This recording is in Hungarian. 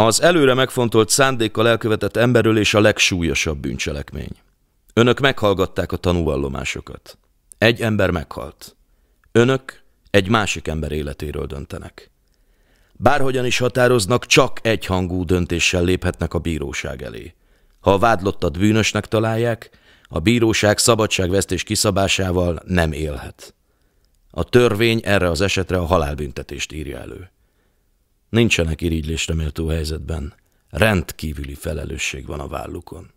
Az előre megfontolt szándékkal elkövetett emberölés a legsúlyosabb bűncselekmény. Önök meghallgatták a tanúvallomásokat. Egy ember meghalt. Önök egy másik ember életéről döntenek. Bárhogyan is határoznak, csak egyhangú döntéssel léphetnek a bíróság elé. Ha a vádlottat bűnösnek találják, a bíróság szabadságvesztés kiszabásával nem élhet. A törvény erre az esetre a halálbüntetést írja elő. Nincsenek irigylésre méltó helyzetben, rendkívüli felelősség van a vállukon.